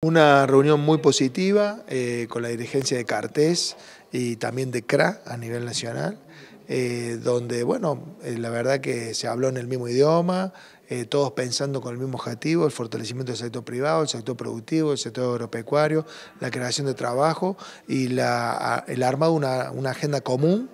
Una reunión muy positiva eh, con la dirigencia de Cartes y también de CRA a nivel nacional, eh, donde, bueno, eh, la verdad que se habló en el mismo idioma, todos pensando con el mismo objetivo, el fortalecimiento del sector privado, el sector productivo, el sector agropecuario, la creación de trabajo y el arma de una, una agenda común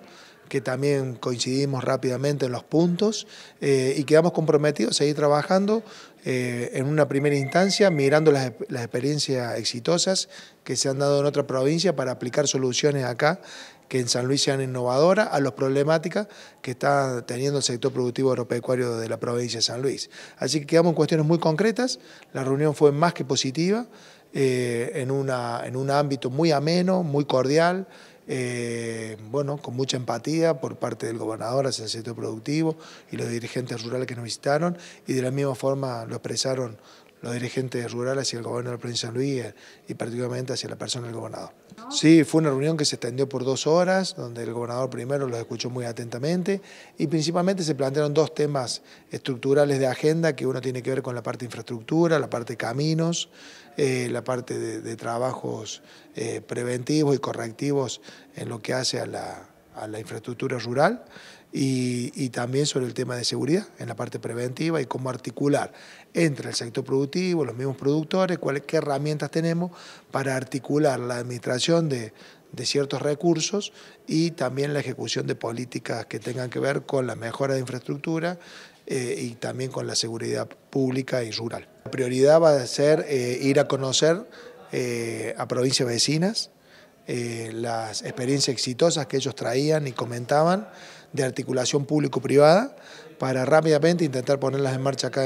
que también coincidimos rápidamente en los puntos eh, y quedamos comprometidos a seguir trabajando eh, en una primera instancia, mirando las, experiencias exitosas que se han dado en otra provincia para aplicar soluciones acá que en San Luis sean innovadoras a las problemáticas que está teniendo el sector productivo agropecuario de la provincia de San Luis. Así que quedamos en cuestiones muy concretas, la reunión fue más que positiva, eh, en, una, en un ámbito muy ameno, muy cordial, eh, bueno, con mucha empatía por parte del gobernador hacia el sector productivo y los dirigentes rurales que nos visitaron y de la misma forma lo expresaron los dirigentes rurales y el gobierno del la de San Luis y particularmente hacia la persona del gobernador. Sí, fue una reunión que se extendió por dos horas, donde el gobernador primero los escuchó muy atentamente y principalmente se plantearon dos temas estructurales de agenda, que uno tiene que ver con la parte de infraestructura, la parte de caminos, eh, la parte de, trabajos eh, preventivos y correctivos en lo que hace a la a la infraestructura rural y, también sobre el tema de seguridad en la parte preventiva y cómo articular entre el sector productivo, los mismos productores, qué herramientas tenemos para articular la administración de, ciertos recursos y también la ejecución de políticas que tengan que ver con la mejora de infraestructura eh, y también con la seguridad pública y rural. La prioridad va a ser eh, ir a conocer eh, a provincias vecinas, eh, las experiencias exitosas que ellos traían y comentaban de articulación público-privada para rápidamente intentar ponerlas en marcha acá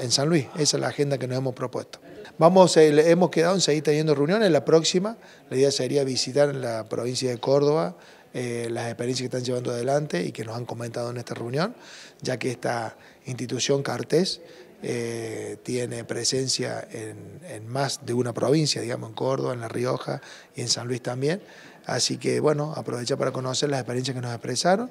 en, San Luis. Esa es la agenda que nos hemos propuesto. Vamos, eh, hemos quedado en seguir teniendo reuniones. La próxima, la idea sería visitar en la provincia de Córdoba eh, las experiencias que están llevando adelante y que nos han comentado en esta reunión, ya que esta institución cartés eh, tiene presencia en, en, más de una provincia, digamos, en Córdoba, en La Rioja y en San Luis también. Así que, bueno, aprovechar para conocer las experiencias que nos expresaron.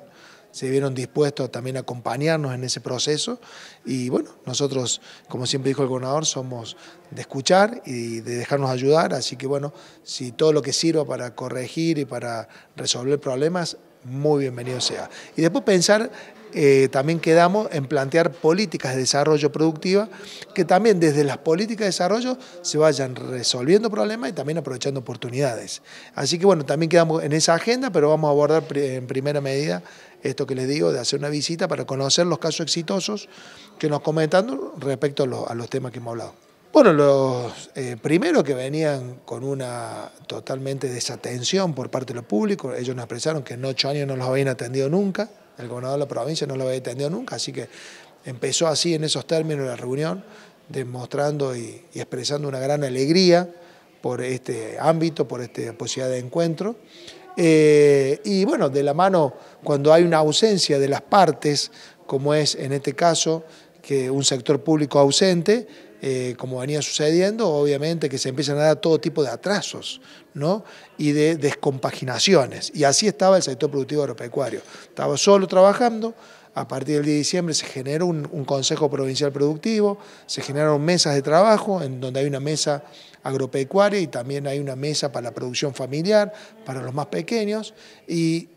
Se vieron dispuestos también a acompañarnos en ese proceso. Y bueno, nosotros, como siempre dijo el gobernador, somos de escuchar y de dejarnos ayudar. Así que bueno, si todo lo que sirva para corregir y para resolver problemas, muy bienvenido sea. Y después pensar eh, también quedamos en plantear políticas de desarrollo productiva que también desde las políticas de desarrollo se vayan resolviendo problemas y también aprovechando oportunidades. Así que bueno, también quedamos en esa agenda, pero vamos a abordar en primera medida esto que les digo de hacer una visita para conocer los casos exitosos que nos comentan respecto a, los temas que hemos hablado. Bueno, los eh, primeros que venían con una totalmente desatención por parte de público, ellos nos expresaron que en ocho años no los habían atendido nunca, el gobernador de la provincia no lo había entendido nunca, así que empezó así en esos términos la reunión, demostrando y, expresando una gran alegría por este ámbito, por esta posibilidad de encuentro. Eh, y bueno, de la mano, cuando hay una ausencia de las partes, como es en este caso que un sector público ausente, eh, como venía sucediendo, obviamente que se empiezan a dar todo tipo de atrasos ¿no? y de descompaginaciones. Y así estaba el sector productivo agropecuario. Estaba solo trabajando, a partir del día de diciembre se generó un, un, Consejo Provincial Productivo, se generaron mesas de trabajo, en donde hay una mesa agropecuaria y también hay una mesa para la producción familiar, para los más pequeños, y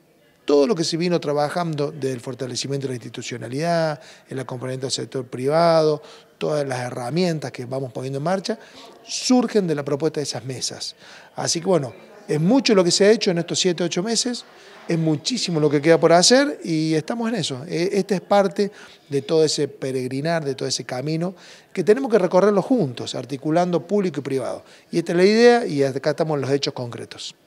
todo lo que se vino trabajando del fortalecimiento de la institucionalidad, el acompañamiento del sector privado, todas las herramientas que vamos poniendo en marcha, surgen de la propuesta de esas mesas. Así que bueno, es mucho lo que se ha hecho en estos 7, 8 meses, es muchísimo lo que queda por hacer y estamos en eso. E, esta es parte de todo ese peregrinar, de todo ese camino que tenemos que recorrerlo juntos, articulando público y privado. Y esta es la idea y acá estamos los hechos concretos.